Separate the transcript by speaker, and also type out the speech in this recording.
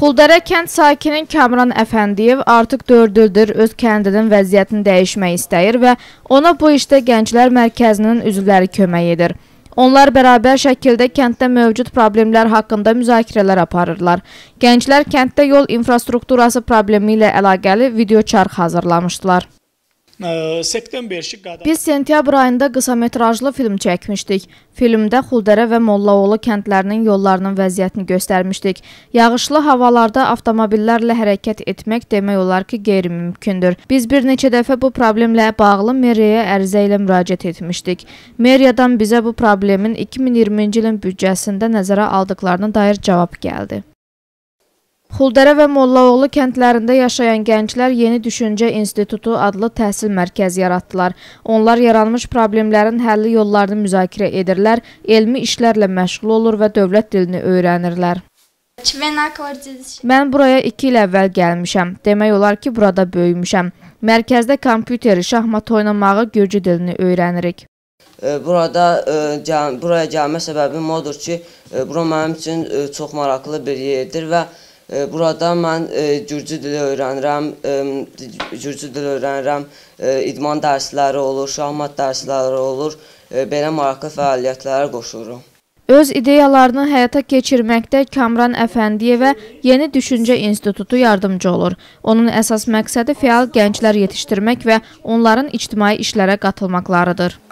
Speaker 1: Xuldərə kənd sakini Kamran Əfəndiyev artıq 4 ildir öz kəndinin vəziyyətini dəyişmək istəyir və ona bu işdə Gənclər Mərkəzinin üzvləri kömək edir. Onlar bərabər şəkildə kənddə mövcud problemlər haqqında müzakirələr aparırlar. Gənclər kənddə yol infrastrukturası problemi ilə əlaqəli video çarx hazırlamışdılar. Biz sentyabr ayında qısametrajlı film çəkmişdik. Filmdə Xuldərə və Mollaoğlu kəndlərinin yollarının vəziyyətini göstərmişdik. Yağışlı havalarda avtomobillərlə hərəkət etmək demək olar ki, qeyri-mümkündür. Biz bir neçə dəfə bu problemlə bağlı meriyaya ərizə ilə müraciət etmişdik. Meriyadan bizə bu problemin 2020-ci ilin büdcəsində nəzərə aldıqlarına dair cavab gəldi. Xuldərə və Mollaoğlu kəndlərində yaşayan gənclər Yeni Düşüncə İnstitutu adlı təhsil mərkəzi yaratdılar. Onlar yaranmış problemlərin həlli yollarını müzakirə edirlər, elmi işlərlə məşğul olur və dövlət dilini öyrənirlər. Mən buraya 2 il əvvəl gəlmişəm. Demək olar ki, burada böyümüşəm. Mərkəzdə kompüteri, şahmat oynamağı, gürcü dilini öyrənirik
Speaker 2: e, burada e, buraya gəlmə səbəbim odur ki, e, bura mənim üçün çox maraqlı bir yerdir və Burada mən gürcü e, dili öyrənirəm, gürcü e, dili öyrənirəm, e, idman dərsləri olur, şahmat dərsləri olur, belə maraqlı fəaliyyətlərə qoşururam.
Speaker 1: Öz ideyalarını həyata keçirməkdə Kamran Əfəndiyevə Yeni Düşüncə İnstitutu yardımcı olur. Onun əsas məqsədi fəal gənclər yetişdirmək və onların ictimai işlərə qatılmaqlarıdır.